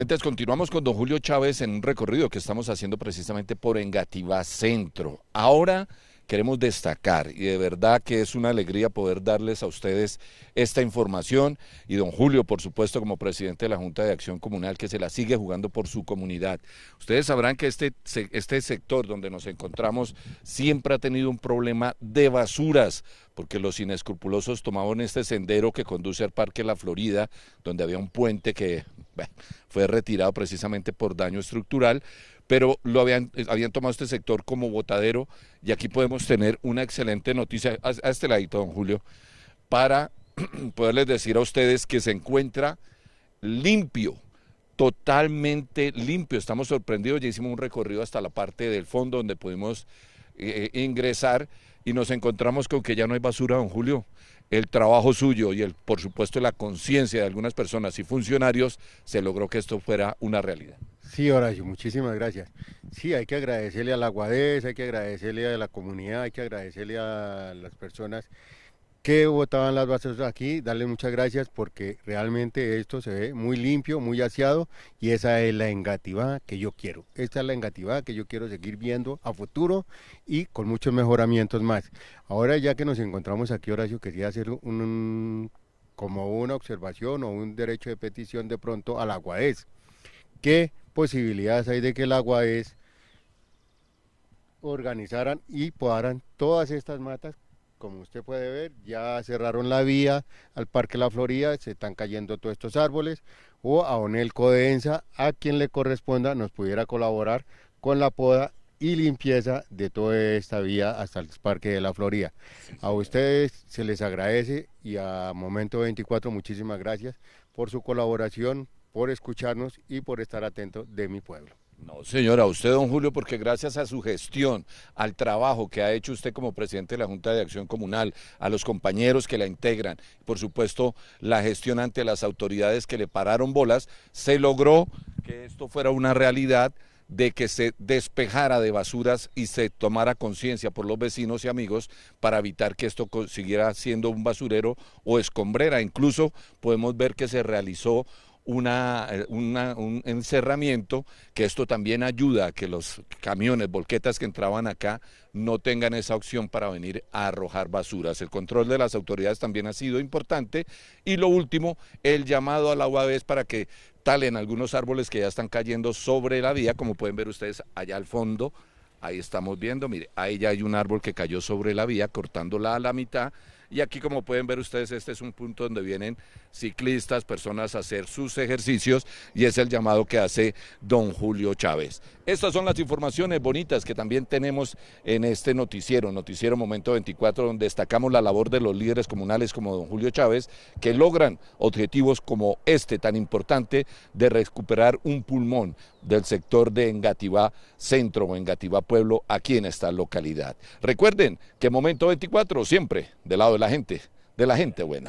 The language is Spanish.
Entonces continuamos con don Julio Chávez en un recorrido que estamos haciendo precisamente por Engativá Centro. Ahora queremos destacar y de verdad que es una alegría poder darles a ustedes esta información y don Julio, por supuesto, como presidente de la Junta de Acción Comunal que se la sigue jugando por su comunidad. Ustedes sabrán que este, este sector donde nos encontramos siempre ha tenido un problema de basuras porque los inescrupulosos tomaban este sendero que conduce al Parque La Florida, donde había un puente que fue retirado precisamente por daño estructural, pero lo habían, eh, habían tomado este sector como botadero y aquí podemos tener una excelente noticia a, este ladito, don Julio, para poderles decir a ustedes que se encuentra limpio, totalmente limpio. Estamos sorprendidos, ya hicimos un recorrido hasta la parte del fondo donde pudimos eh, eh, ingresar y nos encontramos con que ya no hay basura, don Julio el trabajo suyo y el, por supuesto la conciencia de algunas personas y funcionarios, se logró que esto fuera una realidad. Sí, Horacio, muchísimas gracias. Sí, hay que agradecerle a la Guadez, hay que agradecerle a la comunidad, hay que agradecerle a las personas que botaban las bases aquí, darle muchas gracias porque realmente esto se ve muy limpio, muy aseado y esa es la engativá que yo quiero. Esta es la engativá que yo quiero seguir viendo a futuro y con muchos mejoramientos más. Ahora ya que nos encontramos aquí, Horacio, quería hacer un, como una observación o un derecho de petición de pronto al agua es. ¿Qué posibilidades hay de que agua es organizaran y podaran todas estas matas como usted puede ver, ya cerraron la vía al Parque La Florida, se están cayendo todos estos árboles, o a Onel Codensa, a quien le corresponda, nos pudiera colaborar con la poda y limpieza de toda esta vía hasta el Parque de La Florida. a ustedes se les agradece y a Momento 24 muchísimas gracias por su colaboración, por escucharnos y por estar atento de mi pueblo. No, señora, usted, don Julio, porque gracias a su gestión, al trabajo que ha hecho usted como presidente de la Junta de Acción Comunal, a los compañeros que la integran, por supuesto, la gestión ante las autoridades que le pararon bolas, se logró que esto fuera una realidad de que se despejara de basuras y se tomara conciencia por los vecinos y amigos para evitar que esto siguiera siendo un basurero o escombrera. Incluso podemos ver que se realizó eh, un encerramiento, que esto también ayuda a que los camiones, volquetas que entraban acá, no tengan esa opción para venir a arrojar basuras. El control de las autoridades también ha sido importante. Y lo último, el llamado a la UAB para que talen algunos árboles que ya están cayendo sobre la vía, como pueden ver ustedes allá al fondo. Ahí estamos viendo, mire, ahí ya hay un árbol que cayó sobre la vía, cortándola a la mitad y aquí como pueden ver ustedes, este es un punto donde vienen ciclistas, personas a hacer sus ejercicios y es el llamado que hace don Julio Chávez. Estas son las informaciones bonitas que también tenemos en este noticiero, noticiero Momento 24, donde destacamos la labor de los líderes comunales como don Julio Chávez, que logran objetivos como este tan importante de recuperar un pulmón del sector de Engativá Centro o Engativá Pueblo aquí en esta localidad. Recuerden que Momento 24 siempre del lado de la gente, de la gente buena.